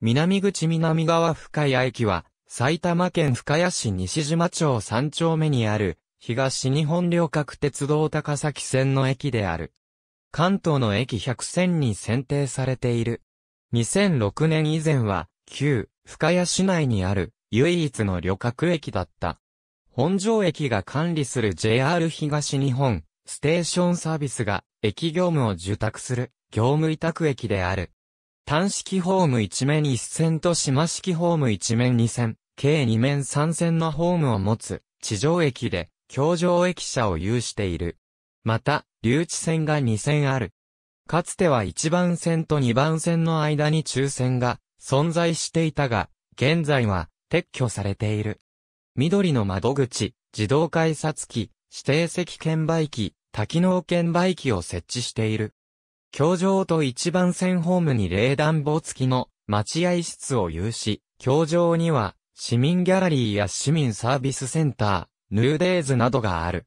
南口南側深谷駅は、埼玉県深谷市西島町3丁目にある、東日本旅客鉄道高崎線の駅である。関東の駅100線に選定されている。2006年以前は、旧深谷市内にある唯一の旅客駅だった。本庄駅が管理する JR 東日本ステーションサービスが駅業務を受託する業務委託駅である。単式ホーム1面1線と島式ホーム1面2線、計2面3線のホームを持つ、地上駅で、橋上駅舎を有している。また、留置線が2線ある。かつては1番線と2番線の間に中線が存在していたが、現在は撤去されている。緑の窓口、自動改札機、指定席券売機、多機能券売機を設置している。教場と一番線ホームに冷暖房付きの待合室を有し、教場には市民ギャラリーや市民サービスセンター、ヌーデーズなどがある。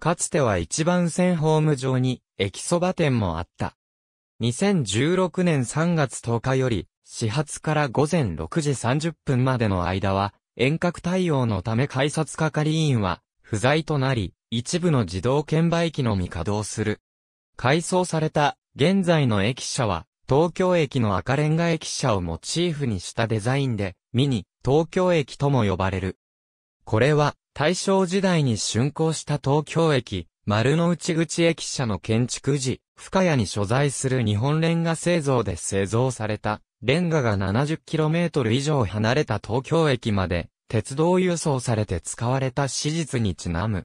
かつては一番線ホーム上に駅そば店もあった。2016年3月10日より、始発から午前6時30分までの間は、遠隔対応のため改札係員は不在となり、一部の自動券売機のみ稼働する。改装された現在の駅舎は、東京駅の赤レンガ駅舎をモチーフにしたデザインで、ミニ、東京駅とも呼ばれる。これは、大正時代に竣工した東京駅、丸の内口駅舎の建築時、深谷に所在する日本レンガ製造で製造された、レンガが 70km 以上離れた東京駅まで、鉄道輸送されて使われた史実にちなむ。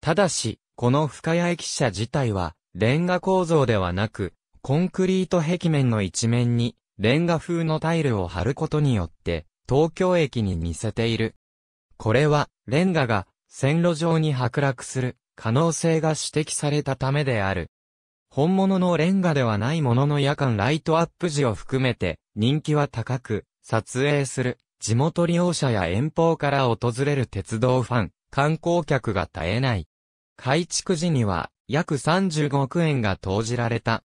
ただし、この深谷駅舎自体は、レンガ構造ではなく、コンクリート壁面の一面に、レンガ風のタイルを貼ることによって、東京駅に似せている。これは、レンガが線路上に剥落する可能性が指摘されたためである。本物のレンガではないものの夜間ライトアップ時を含めて人気は高く、撮影する地元利用者や遠方から訪れる鉄道ファン、観光客が絶えない。改築時には約35億円が投じられた。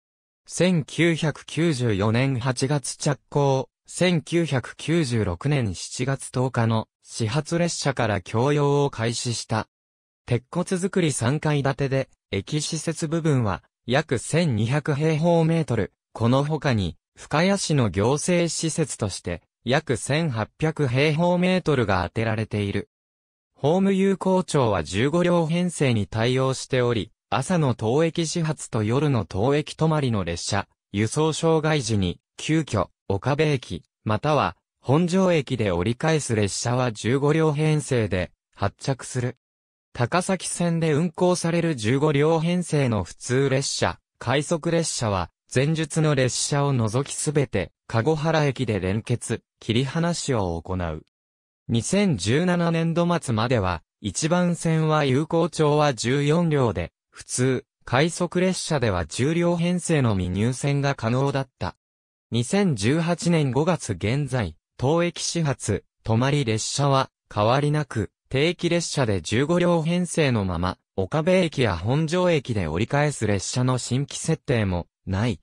1994年8月着工、1996年7月10日の始発列車から供用を開始した。鉄骨造り3階建てで、駅施設部分は約1200平方メートル。この他に、深谷市の行政施設として約1800平方メートルが当てられている。ホーム有効庁は15両編成に対応しており、朝の当駅始発と夜の当駅止まりの列車、輸送障害時に、急遽、岡部駅、または、本庄駅で折り返す列車は15両編成で、発着する。高崎線で運行される15両編成の普通列車、快速列車は、前述の列車を除きすべて、籠原駅で連結、切り離しを行う。2017年度末までは、一番線は有効長は14両で、普通、快速列車では重量編成のみ入線が可能だった。2018年5月現在、当駅始発、止まり列車は、変わりなく、定期列車で15両編成のまま、岡部駅や本庄駅で折り返す列車の新規設定も、ない。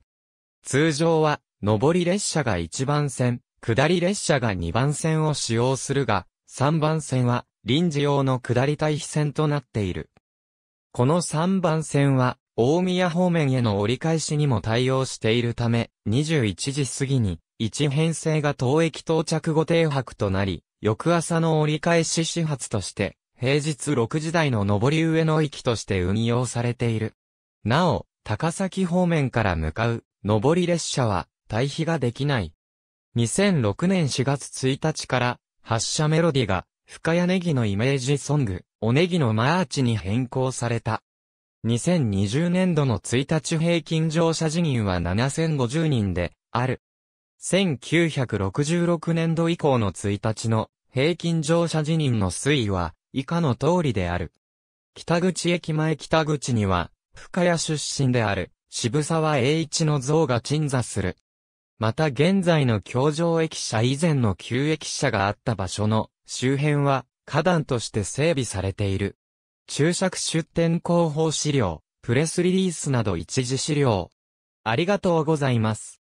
通常は、上り列車が1番線、下り列車が2番線を使用するが、3番線は、臨時用の下り対比線となっている。この3番線は、大宮方面への折り返しにも対応しているため、21時過ぎに、1編成が当駅到着後停泊となり、翌朝の折り返し始発として、平日6時台の上り上の駅として運用されている。なお、高崎方面から向かう、上り列車は、退避ができない。2006年4月1日から、発車メロディが、深谷ネギのイメージソング、おネギのマーチに変更された。2020年度の1日平均乗車人員は7050人で、ある。1966年度以降の1日の平均乗車人員の推移は、以下の通りである。北口駅前北口には、深谷出身である、渋沢栄一の像が鎮座する。また現在の京城駅舎以前の旧駅舎があった場所の周辺は、花壇として整備されている。注釈出展広報資料、プレスリリースなど一時資料。ありがとうございます。